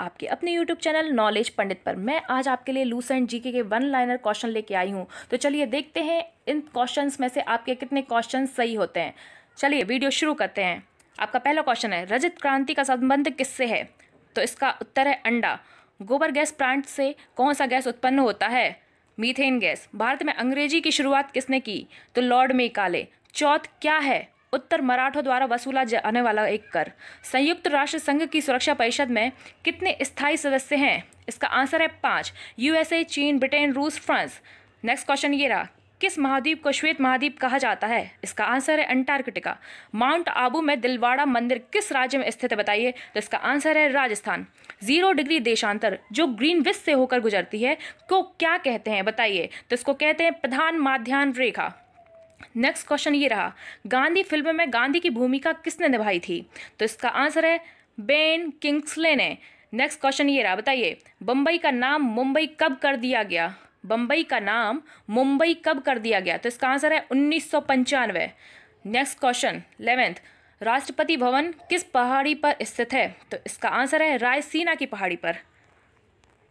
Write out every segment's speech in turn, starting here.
आपके अपने YouTube channel knowledge पंडित पर मैं आज आपके लिए लूसेंट जीके के वन लाइनर क्वेश्चन लेके आई हूँ तो चलिए देखते हैं इन क्वेश्चंस में से आपके कितने क्वेश्चन सही होते हैं चलिए वीडियो शुरू करते हैं आपका पहला क्वेश्चन है रजत क्रांति का संबंध किससे है तो इसका उत्तर है अंडा गोबर गैस प्लांट से कौन सा गैस उत्पन्न होता है मीथेन गैस भारत में अंग्रेजी की शुरुआत किसने की तो लॉर्ड मेकाले चौथ क्या है उत्तर मराठों द्वारा वसूला जाने वाला एक कर संयुक्त राष्ट्र संघ की सुरक्षा परिषद में कितने स्थायी सदस्य हैं इसका आंसर है पाँच यूएसए चीन ब्रिटेन रूस फ्रांस नेक्स्ट क्वेश्चन ये रहा किस महाद्वीप को श्वेत महाद्वीप कहा जाता है इसका आंसर है अंटार्कटिका माउंट आबू में दिलवाड़ा मंदिर किस राज्य में स्थित है बताइए तो इसका आंसर है राजस्थान जीरो डिग्री देशांतर जो ग्रीन विश से होकर गुजरती है को क्या कहते हैं बताइए तो इसको कहते हैं प्रधान माध्यान रेखा नेक्स्ट क्वेश्चन ये रहा गांधी फिल्म में गांधी की भूमिका किसने निभाई थी तो इसका आंसर है बेन किंग्सले ने नेक्स्ट क्वेश्चन ये रहा बताइए बम्बई का नाम मुंबई कब कर दिया गया बम्बई का नाम मुंबई कब कर दिया गया तो इसका आंसर है उन्नीस नेक्स्ट क्वेश्चन लेवेंथ राष्ट्रपति भवन किस पहाड़ी पर स्थित है तो इसका आंसर है रायसीना की पहाड़ी पर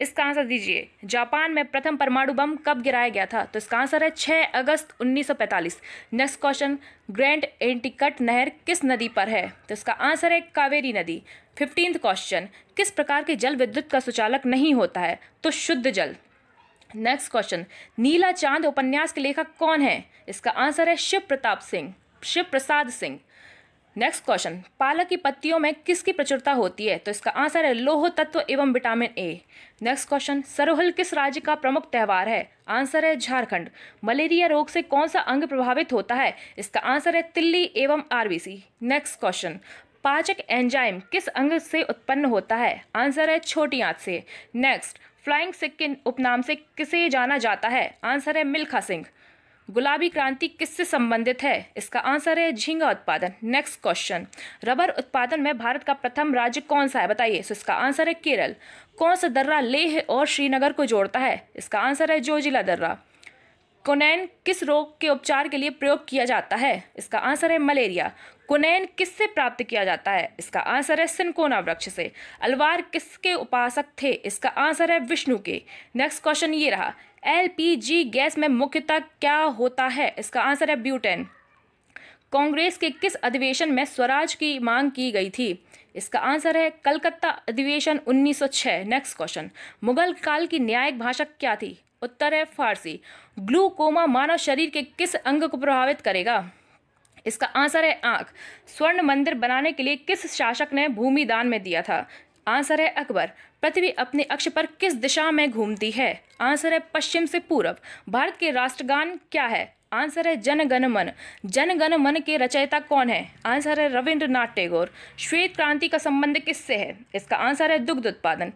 इसका आंसर दीजिए जापान में प्रथम परमाणु बम कब गिराया गया था तो इसका आंसर है 6 अगस्त 1945 नेक्स्ट क्वेश्चन ग्रैंड एंटिकट नहर किस नदी पर है तो इसका आंसर है कावेरी नदी फिफ्टींथ क्वेश्चन किस प्रकार के जल विद्युत का सुचालक नहीं होता है तो शुद्ध जल नेक्स्ट क्वेश्चन नीला चांद उपन्यास के लेखक कौन है इसका आंसर है शिव प्रताप सिंह शिव प्रसाद सिंह नेक्स्ट क्वेश्चन पालक की पत्तियों में किसकी प्रचुरता होती है तो इसका आंसर है लोह तत्व एवं विटामिन ए नेक्स्ट क्वेश्चन सरोहल किस राज्य का प्रमुख त्यौहार है आंसर है झारखंड मलेरिया रोग से कौन सा अंग प्रभावित होता है इसका आंसर है तिल्ली एवं आरबीसी नेक्स्ट क्वेश्चन पाचक एंजाइम किस अंग से उत्पन्न होता है आंसर है छोटी आंत से नेक्स्ट फ्लाइंग सिक्किन के उपनाम से किसे जाना जाता है आंसर है मिल्खा सिंह गुलाबी क्रांति किससे संबंधित है इसका आंसर है झींगा उत्पादन नेक्स्ट क्वेश्चन रबर उत्पादन में भारत का प्रथम राज्य कौन सा है बताइए सो इसका आंसर है केरल कौन सा दर्रा लेह और श्रीनगर को जोड़ता है इसका आंसर है जोजिला दर्रा कुनैन किस रोग के उपचार के लिए प्रयोग किया जाता है इसका आंसर है मलेरिया कुनैन किससे प्राप्त किया जाता है इसका आंसर है सिनकोना वृक्ष से अलवार किसके उपासक थे इसका आंसर है विष्णु के नेक्स्ट क्वेश्चन ये रहा एलपीजी गैस में मुख्यतः क्या होता है इसका आंसर है ब्यूटेन कांग्रेस के किस अधिवेशन में स्वराज की मांग की गई थी इसका आंसर है कलकत्ता अधिवेशन 1906 नेक्स्ट क्वेश्चन मुगल काल की न्यायिक भाषा क्या थी उत्तर है फारसी ग्लूकोमा मानव शरीर के किस अंग को प्रभावित करेगा इसका आंसर है आंख स्वर्ण मंदिर बनाने के लिए किस शासक ने भूमि दान में दिया था आंसर है अकबर पृथ्वी अपने अक्ष पर किस दिशा में घूमती है आंसर है पश्चिम से पूर्व भारत के राष्ट्रगान क्या है आंसर है जनगण मन जनगण मन के रचयिता कौन है आंसर है रविंद्रनाथ टैगोर श्वेत क्रांति का संबंध किससे है इसका आंसर है दुग्ध उत्पादन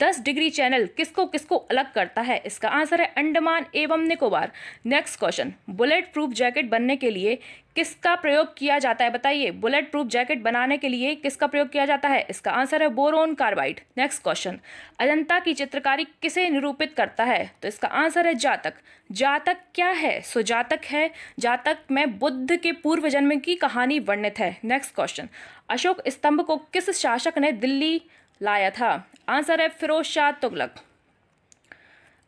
दस डिग्री चैनल किसको किसको अलग करता है इसका आंसर है अंडमान एवं Nicobar next question bulletproof jacket बनने के लिए किसका प्रयोग किया जाता है बताइए बुलेट प्रूफ जैकेट बनाने के लिए किसका प्रयोग किया जाता है इसका आंसर है boron carbide next question Ajanta की चित्रकारी किसे निरूपित करता है तो इसका आंसर है जातक जातक क्या है सो जातक है जातक में बुद्ध के पूर्व जन्म की कहानी वर्णित है नेक्स्ट क्वेश्चन अशोक स्तंभ को किस शासक ने दिल्ली लाया था आंसर है फिरोज शाह तुगलक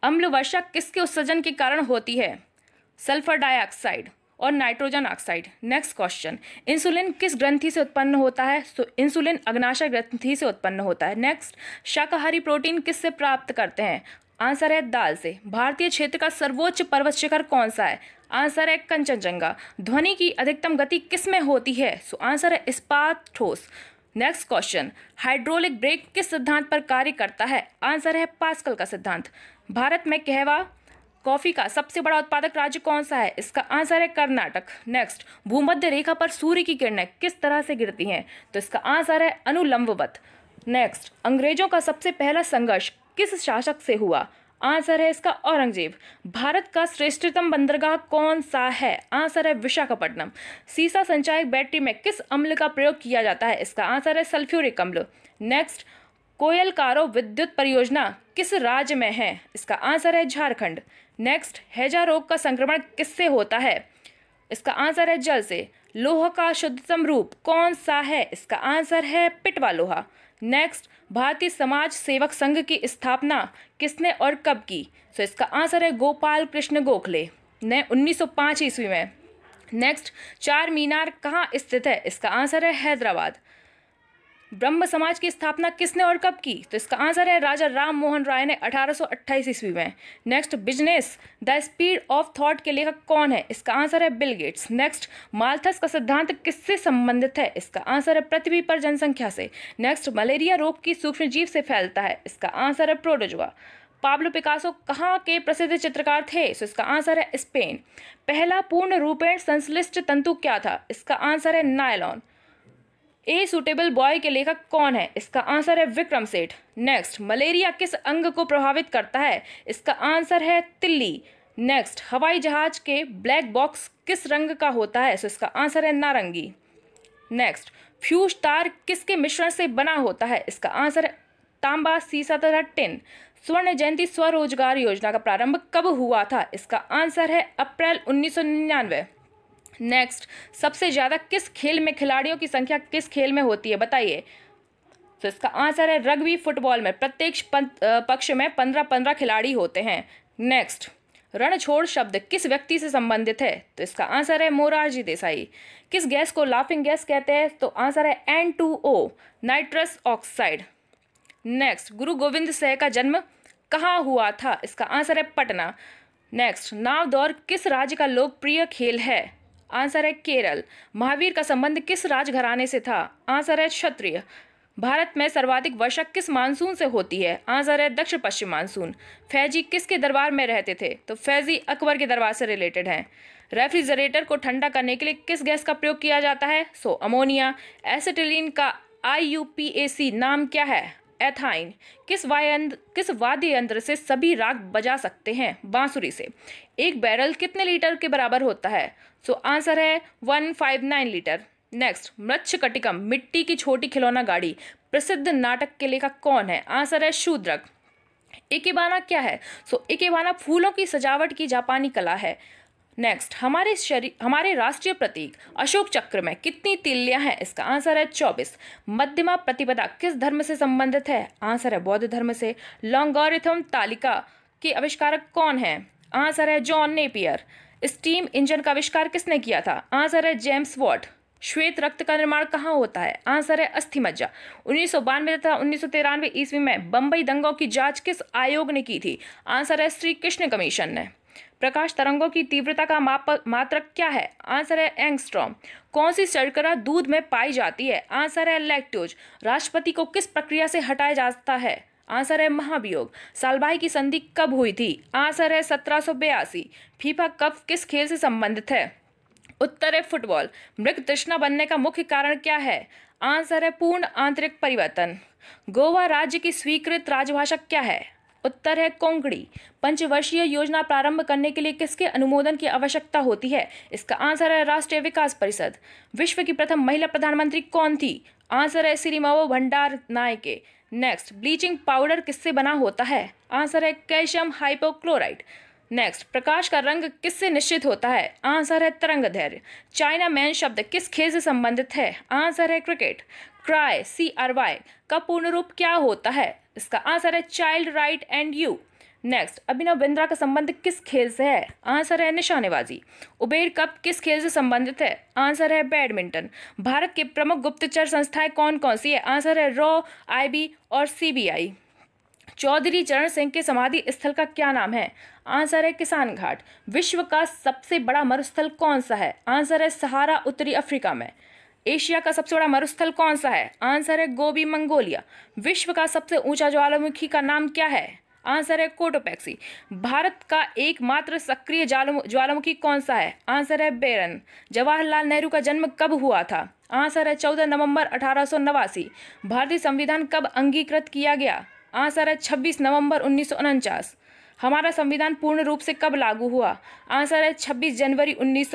अम्ल वर्षा किसके उत्सर्जन के कारण होती है सल्फर डाइऑक्साइड और nitrogen oxide next question insulin किस ग्रंथि से उत्पन्न होता है सो इंसुलिन अग्नाशय ग्रंथि से उत्पन्न होता है नेक्स्ट शाकाहारी प्रोटीन किससे प्राप्त करते हैं आंसर है दाल से भारतीय क्षेत्र का सर्वोच्च पर्वत शिखर कौन सा है आंसर है कंचनजंगा ध्वनि की अधिकतम गति किस में होती है सो आंसर है इस्पात ठोस नेक्स्ट क्वेश्चन हाइड्रोलिक ब्रेक किस सिद्धांत पर कार्य करता है आंसर है पास्कल का सिद्धांत भारत में कहवा कॉफी का सबसे बड़ा उत्पादक राज्य कौन सा है इसका आंसर है कर्नाटक नेक्स्ट भूमध्य रेखा पर सूर्य की किरणें किस तरह से गिरती हैं तो इसका आंसर है अनुलंबवत नेक्स्ट अंग्रेजों का सबसे पहला संघर्ष किस शासक से हुआ आंसर है इसका औरंगजेब भारत का श्रेष्ठतम बंदरगाह कौन सा है आंसर है विशाखापट्टनम सीसा संचायक बैटरी में किस अम्ल का प्रयोग किया जाता है इसका आंसर है सल्फ्यूरिक अम्ल नेक्स्ट कोयल कारो विद्युत परियोजना किस राज्य में है इसका आंसर है झारखंड नेक्स्ट हैजा रोग का संक्रमण किससे होता है इसका आंसर है जल से लोहा का शुद्धतम रूप कौन सा है इसका आंसर है पिटवा लोहा नेक्स्ट भारतीय समाज सेवक संघ की स्थापना किसने और कब की सो so, इसका आंसर है गोपाल कृष्ण गोखले ने 1905 ईस्वी में नेक्स्ट चार मीनार कहाँ स्थित है इसका आंसर है हैदराबाद ब्रह्म समाज की स्थापना किसने और कब की तो इसका आंसर है राजा राम मोहन राय ने अठारह ईस्वी में next business the speed of thought के लेखक कौन है इसका आंसर है बिल गेट्स नेक्स्ट माल्थस का सिद्धांत किससे संबंधित है इसका आंसर है पृथ्वी पर जनसंख्या से नेक्स्ट मलेरिया रोग की सूक्ष्म जीव से फैलता है इसका आंसर है प्रोडोजुआ पाब्लो पिकासो कहाँ के प्रसिद्ध चित्रकार थे सो तो इसका आंसर है स्पेन पहला पूर्ण रूपेण संश्लिष्ट तंतु क्या था इसका आंसर है नायलॉन ए सुटेबल बॉय के लेखक कौन है इसका आंसर है विक्रम सेठ नेक्स्ट मलेरिया किस अंग को प्रभावित करता है इसका आंसर है तिल्ली नेक्स्ट हवाई जहाज के ब्लैक बॉक्स किस रंग का होता है सो इसका आंसर है नारंगी नेक्स्ट फ्यूज तार किसके मिश्रण से बना होता है इसका आंसर है तांबा सीसा तथा टिन स्वर्ण जयंती स्वरोजगार योजना का प्रारंभ कब हुआ था इसका आंसर है अप्रैल उन्नीस सौ निन्यानवे नेक्स्ट सबसे ज़्यादा किस खेल में खिलाड़ियों की संख्या किस खेल में होती है बताइए तो इसका आंसर है रग्बी फुटबॉल में प्रत्येक पक्ष में पंद्रह पंद्रह खिलाड़ी होते हैं नेक्स्ट रणछोड़ शब्द किस व्यक्ति से संबंधित है तो इसका आंसर है मोरारजी देसाई किस गैस को लाफिंग गैस कहते हैं तो आंसर है N two O nitrous oxide next Guru Gobind सह का जन्म कहाँ हुआ था इसका आंसर है पटना नेक्स्ट नाव दौर किस राज्य का लोकप्रिय खेल है आंसर है केरल महावीर का संबंध किस राजघराने से था आंसर है क्षत्रिय भारत में सर्वाधिक वर्षा किस मानसून से होती है आंसर है दक्षिण पश्चिम मानसून फैजी किसके दरबार में रहते थे तो फैजी अकबर के दरबार से रिलेटेड हैं रेफ्रिजरेटर को ठंडा करने के लिए किस गैस का प्रयोग किया जाता है सो अमोनिया एसिटिलीन का आई नाम क्या है एथाइन किस वायंद किस वाद्य यंत्र से सभी राग बजा सकते हैं बांसुरी से एक बैरल कितने लीटर के बराबर होता है सो so, आंसर है one five nine litre next मृक्ष कटिकम मिट्टी की छोटी खिलौना गाड़ी प्रसिद्ध नाटक के लेखक कौन है आंसर है शूद्रक इकेबाना क्या है सो so, इकेबाना फूलों की सजावट की जापानी कला है नेक्स्ट हमारे शरीर हमारे राष्ट्रीय प्रतीक अशोक चक्र में कितनी तिल्लियां हैं इसका आंसर है चौबीस मध्यमा प्रतिपदा किस धर्म से संबंधित है आंसर है बौद्ध धर्म से लॉन्गोरिथम तालिका के आविष्कारक कौन है आंसर है जॉन नेपियर स्टीम इंजन का आविष्कार किसने किया था आंसर है जेम्स वॉट श्वेत रक्त का निर्माण कहाँ होता है आंसर है अस्थि मज्जा उन्नीस सौ बानवे तथा उन्नीस सौ तिरानवे ईस्वी में बम्बई दंगों की जांच किस आयोग ने की थी आंसर है श्री कृष्ण कमीशन ने प्रकाश तरंगों की तीव्रता का माप मात्रक क्या है आंसर है एंगस्ट्रॉम कौन सी शर्करा दूध में पाई जाती है आंसर है लैक्टोज राष्ट्रपति को किस प्रक्रिया से हटाया जाता है आंसर है महाभियोग सालबाई की संधि कब हुई थी आंसर है सत्रह फीफा कप किस खेल से संबंधित है उत्तर है फुटबॉल मृग तृष्णा बनने का मुख्य कारण क्या है आंसर है पूर्ण आंतरिक परिवर्तन गोवा राज्य की स्वीकृत राजभाषा क्या है उत्तर है कोंकड़ी पंचवर्षीय योजना प्रारंभ करने के लिए किसके अनुमोदन की आवश्यकता होती है इसका आंसर है राष्ट्रीय विकास परिषद विश्व की प्रथम महिला प्रधानमंत्री कौन थी आंसर है श्रीमाओ भंडार नायके नेक्स्ट ब्लीचिंग पाउडर किससे बना होता है आंसर है कैल्शियम हाइपोक्लोराइड नेक्स्ट प्रकाश का रंग किससे निश्चित होता है आंसर है तरंग धैर्य चाइना मैन शब्द किस खेल से संबंधित है आंसर है cricket CRY C R Y का पूर्ण रूप क्या होता है इसका आंसर है child right and you next Abhinav Bindra का संबंध किस खेल से है आंसर है निशानेबाजी उबेर कप किस खेल से संबंधित है आंसर है बैडमिंटन भारत के प्रमुख गुप्तचर संस्थाएं कौन कौन सी है आंसर है रॉ आईबी और सीबीआई चौधरी चरण सिंह के समाधि स्थल का क्या नाम है आंसर है किसान घाट विश्व का सबसे बड़ा मरुस्थल कौन सा है आंसर है सहारा उत्तरी अफ्रीका में एशिया का सबसे बड़ा मरुस्थल कौन सा है आंसर है गोबी मंगोलिया विश्व का सबसे ऊंचा ज्वालामुखी का नाम क्या है आंसर है कोटोपैक्सी भारत का एकमात्र सक्रिय ज्वालामुखी कौन सा है आंसर है बेरन जवाहरलाल नेहरू का जन्म कब हुआ था आंसर है चौदह नवंबर अठारह भारतीय संविधान कब अंगीकृत किया गया आंसर है छब्बीस नवंबर उन्नीस हमारा संविधान पूर्ण रूप से कब लागू हुआ आंसर है छब्बीस जनवरी उन्नीस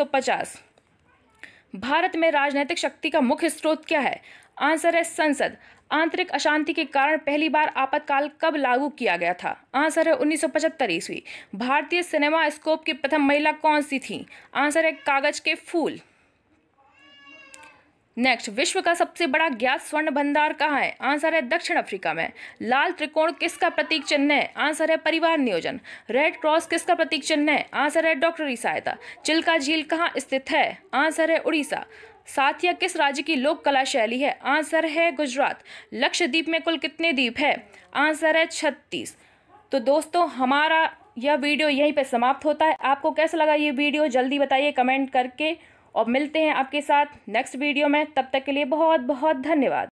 भारत में राजनैतिक शक्ति का मुख्य स्रोत क्या है आंसर है संसद आंतरिक अशांति के कारण पहली बार आपातकाल कब लागू किया गया था आंसर है उन्नीस सौ पचहत्तर ईस्वी भारतीय सिनेमा स्कोप की प्रथम महिला कौन सी थी आंसर है कागज के फूल नेक्स्ट विश्व का सबसे बड़ा ज्ञात स्वर्ण भंडार कहाँ है आंसर है दक्षिण अफ्रीका में लाल त्रिकोण किसका प्रतीक चिन्ह है आंसर है परिवार नियोजन रेड क्रॉस किसका प्रतीक चिन्ह है आंसर है डॉक्टरी सहायता चिल्का झील कहाँ स्थित है आंसर है उड़ीसा साथिया किस राज्य की लोक कला शैली है आंसर है गुजरात लक्षद्वीप में कुल कितने द्वीप है आंसर है छत्तीस तो दोस्तों हमारा यह वीडियो यहीं पर समाप्त होता है आपको कैसा लगा ये वीडियो जल्दी बताइए कमेंट करके और मिलते हैं आपके साथ नेक्स्ट वीडियो में तब तक के लिए बहुत बहुत धन्यवाद